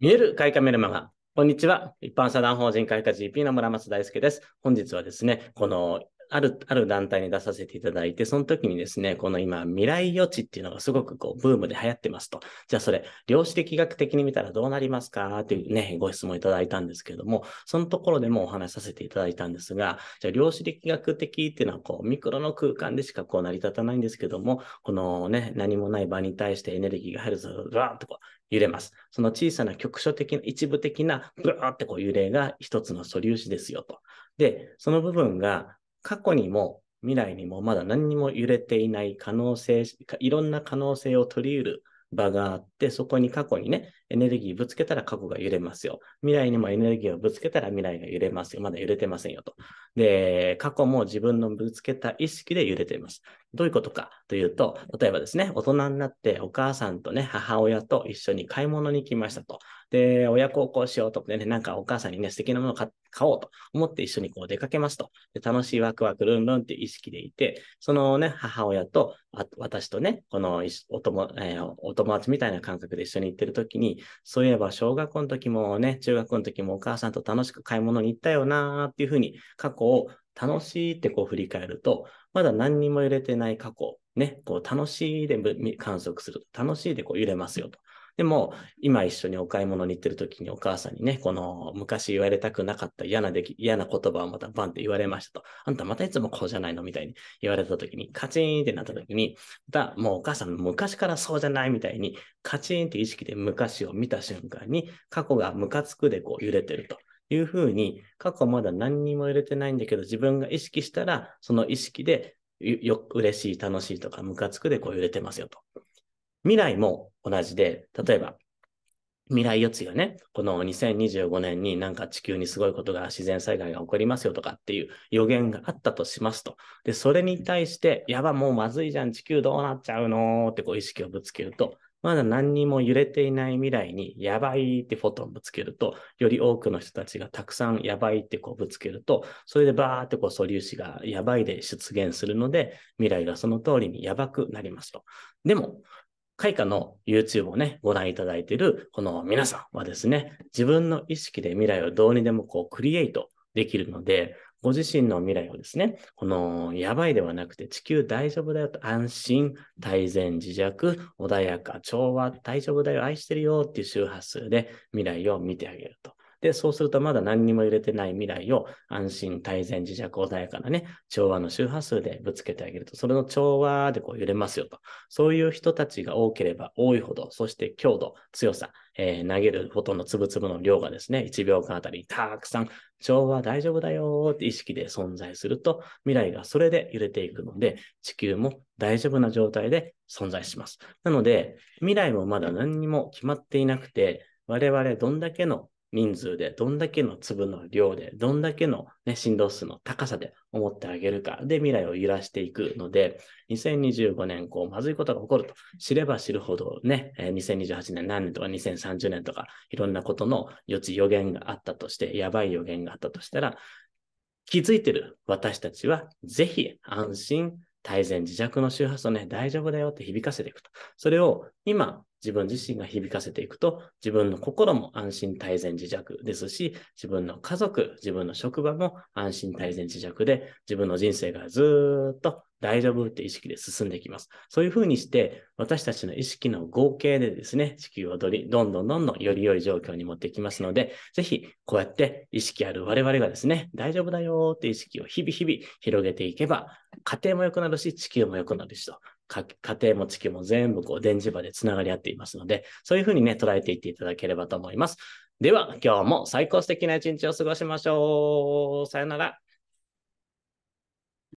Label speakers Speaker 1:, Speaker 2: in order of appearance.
Speaker 1: 見える開花メルマガ。こんにちは。一般社団法人開花 GP の村松大輔です。本日はですね、このある、ある団体に出させていただいて、その時にですね、この今、未来予知っていうのがすごくこう、ブームで流行ってますと。じゃあそれ、量子力学的に見たらどうなりますかというね、ご質問いただいたんですけれども、そのところでもお話しさせていただいたんですが、じゃあ量子力学的っていうのはこう、ミクロの空間でしかこう成り立たないんですけども、このね、何もない場に対してエネルギーが入ると、ガーッとこう、揺れます。その小さな局所的な、一部的な、ブーってこう揺れが一つの素粒子ですよと。で、その部分が過去にも未来にもまだ何にも揺れていない可能性、いろんな可能性を取り得る場があって、そこに過去にね、エネルギーぶつけたら過去が揺れますよ。未来にもエネルギーをぶつけたら未来が揺れますよ。まだ揺れてませんよと。で、過去も自分のぶつけた意識で揺れています。どういうことかというと、例えばですね、大人になってお母さんとね、母親と一緒に買い物に行きましたと。で、親孝行しようとかね、なんかお母さんにね、素敵なものを買おうと思って一緒にこう出かけますと。で楽しいワクワクルンルンって意識でいて、そのね、母親と、あ私とね、このお友、えー、お友達みたいな感覚で一緒に行ってる時に、そういえば小学校の時もね、中学校の時もお母さんと楽しく買い物に行ったよなーっていうふうに過去を楽しいってこう振り返ると、まだ何にも揺れてない過去、ね、こう楽しいで観測すると、楽しいでこう揺れますよと。でも、今一緒にお買い物に行ってる時にお母さんにね、この昔言われたくなかった嫌な出来、嫌な言葉をまたバンって言われましたと。あんたまたいつもこうじゃないのみたいに言われた時に、カチーンってなった時に、だ、もうお母さん昔からそうじゃないみたいに、カチーンって意識で昔を見た瞬間に、過去がムカつくでこう揺れてると。いうふうに、過去まだ何にも入れてないんだけど、自分が意識したら、その意識で、よ、嬉しい、楽しいとか、ムカつくでこう揺れてますよと。未来も同じで、例えば、未来予知がね、この2025年になんか地球にすごいことが自然災害が起こりますよとかっていう予言があったとしますと。で、それに対して、やば、もうまずいじゃん、地球どうなっちゃうのってこう意識をぶつけると、まだ何にも揺れていない未来にやばいってフォトンぶつけると、より多くの人たちがたくさんやばいってこうぶつけると、それでバーってこう素粒子がやばいで出現するので、未来がその通りにやばくなりますと。でも、開花の YouTube をね、ご覧いただいているこの皆さんはですね、自分の意識で未来をどうにでもこうクリエイトできるので、ご自身の未来をですね、この、やばいではなくて、地球大丈夫だよと、安心、大善、自弱、穏やか、調和、大丈夫だよ、愛してるよっていう周波数で未来を見てあげると。で、そうするとまだ何にも入れてない未来を安心、大善、自弱、穏やかなね、調和の周波数でぶつけてあげると、それの調和でこう揺れますよと。そういう人たちが多ければ多いほど、そして強度、強さ、えー、投げるフとの粒々の量がですね、1秒間あたりたくさん、調和大丈夫だよって意識で存在すると、未来がそれで揺れていくので、地球も大丈夫な状態で存在します。なので、未来もまだ何にも決まっていなくて、我々どんだけの人数で、どんだけの粒の量で、どんだけの、ね、振動数の高さで思ってあげるか、で、未来を揺らしていくので、2025年、こう、まずいことが起こると知れば知るほどね、2028年何年とか2030年とか、いろんなことの予知予言があったとして、やばい予言があったとしたら、気づいてる私たちは、ぜひ安心、大善自弱の周波数をね、大丈夫だよって響かせていくと。それを今、自分自身が響かせていくと、自分の心も安心泰然自弱ですし、自分の家族、自分の職場も安心泰然自弱で、自分の人生がずっと大丈夫って意識で進んでいきます。そういうふうにして、私たちの意識の合計でですね、地球をどりどんどんどんどんより良い状況に持っていきますので、ぜひ、こうやって意識ある我々がですね、大丈夫だよって意識を日々日々広げていけば、家庭も良くなるし、地球も良くなるしと。家庭も地球も全部こう電磁場でつながり合っていますので、そういうふうにね、捉えていっていただければと思います。では、今日も最高素敵な一日を過ごしましょう。さよなら。